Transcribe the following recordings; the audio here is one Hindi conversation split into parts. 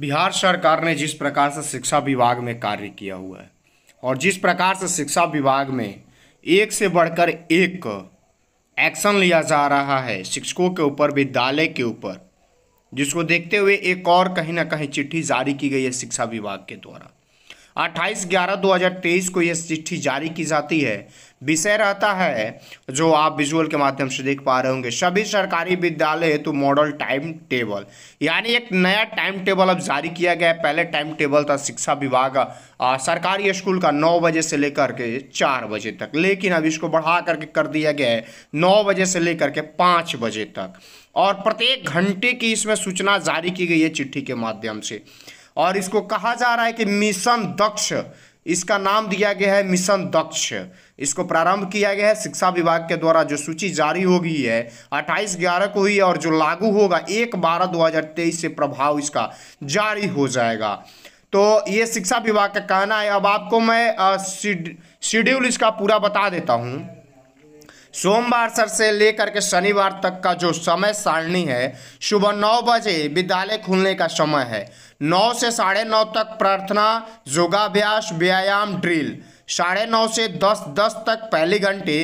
बिहार सरकार ने जिस प्रकार से शिक्षा विभाग में कार्य किया हुआ है और जिस प्रकार से शिक्षा विभाग में एक से बढ़कर एक एक्शन लिया जा रहा है शिक्षकों के ऊपर विद्यालय के ऊपर जिसको देखते हुए एक और कहीं ना कहीं चिट्ठी जारी की गई है शिक्षा विभाग के द्वारा अट्ठाईस ग्यारह दो हज़ार तेईस को यह चिट्ठी जारी की जाती है विषय रहता है जो आप विजुअल के माध्यम से देख पा रहे होंगे सभी सरकारी विद्यालय हेतु मॉडल टाइम टेबल यानी एक नया टाइम टेबल अब जारी किया गया है पहले टाइम टेबल था शिक्षा विभाग सरकारी स्कूल का नौ बजे से लेकर के चार बजे तक लेकिन अब इसको बढ़ा करके कर दिया गया है नौ बजे से लेकर के पाँच बजे तक और प्रत्येक घंटे की इसमें सूचना जारी की गई है चिट्ठी के माध्यम से और इसको कहा जा रहा है कि मिशन दक्ष इसका नाम दिया गया है मिशन दक्ष इसको प्रारंभ किया गया है शिक्षा विभाग के द्वारा जो सूची जारी हो गई है अट्ठाईस ग्यारह को हुई है और जो लागू होगा एक बारह दो हजार तेईस से प्रभाव इसका जारी हो जाएगा तो ये शिक्षा विभाग का कहना है अब आपको मैं शेड्यूल इसका पूरा बता देता हूँ सोमवार सर से लेकर के शनिवार तक का जो समय सारणी है सुबह नौ बजे विद्यालय खुलने का समय है नौ से साढ़े नौ तक प्रार्थना योगाभ्यास व्यायाम ड्रिल साढ़े नौ से दस दस तक पहली घंटी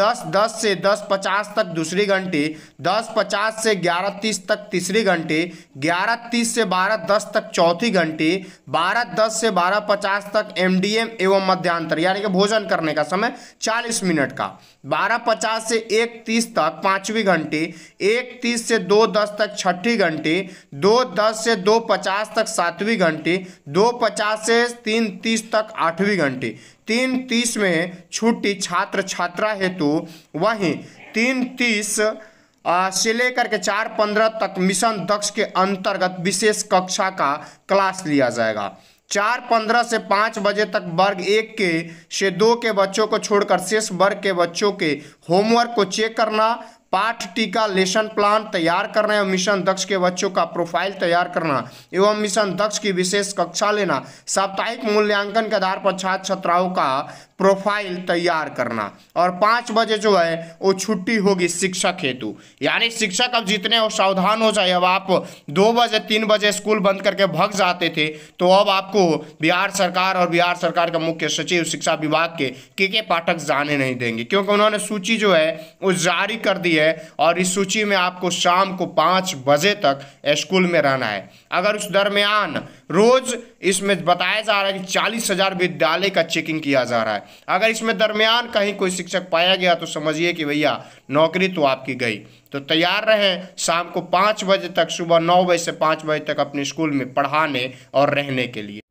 दस दस से दस पचास तक दूसरी घंटी दस पचास से ग्यारह तीस तक तीसरी घंटी ग्यारह तीस से बारह दस तक चौथी घंटी बारह दस से बारह पचास तक एमडीएम एवं मध्यांतर यानी कि भोजन करने का समय चालीस मिनट का बारह पचास से एक तीस तक पाँचवीं घंटी एक तीस से दो दस तक छठी घंटी दो दस से दो पचास तक सातवीं घंटी दो पचास से तीन तीस तक आठवीं घंटी तीन तीस में छुट्टी छात्र छात्रा हेतु वहीं तीन तीस से लेकर के चार पंद्रह तक मिशन दक्ष के अंतर्गत विशेष कक्षा का क्लास लिया जाएगा चार पंद्रह से पाँच बजे तक वर्ग एक के से दो के बच्चों को छोड़कर शेष वर्ग के बच्चों के होमवर्क को चेक करना पाठ टीका लेसन प्लान तैयार करना एवं मिशन दक्ष के बच्चों का प्रोफाइल तैयार करना एवं मिशन दक्ष की विशेष कक्षा लेना साप्ताहिक मूल्यांकन के आधार पर छात्र छात्राओं का प्रोफाइल तैयार करना और पाँच बजे जो है वो छुट्टी होगी शिक्षक हेतु यानी शिक्षक अब जितने और सावधान हो जाए अब आप दो बजे तीन बजे स्कूल बंद करके भग जाते थे तो अब आपको बिहार सरकार और बिहार सरकार का मुख्य सचिव शिक्षा विभाग के के के पाठक जाने नहीं देंगे क्योंकि उन्होंने सूची जो है वो जारी कर दी है और इस सूची में आपको शाम को पाँच बजे तक स्कूल में रहना है अगर उस दरमियान रोज इसमें बताया जा रहा है कि चालीस हजार विद्यालय का चेकिंग किया जा रहा है अगर इसमें दरमियान कहीं कोई शिक्षक पाया गया तो समझिए कि भैया नौकरी तो आपकी गई तो तैयार रहें शाम को पाँच बजे तक सुबह नौ बजे से पाँच बजे तक अपने स्कूल में पढ़ाने और रहने के लिए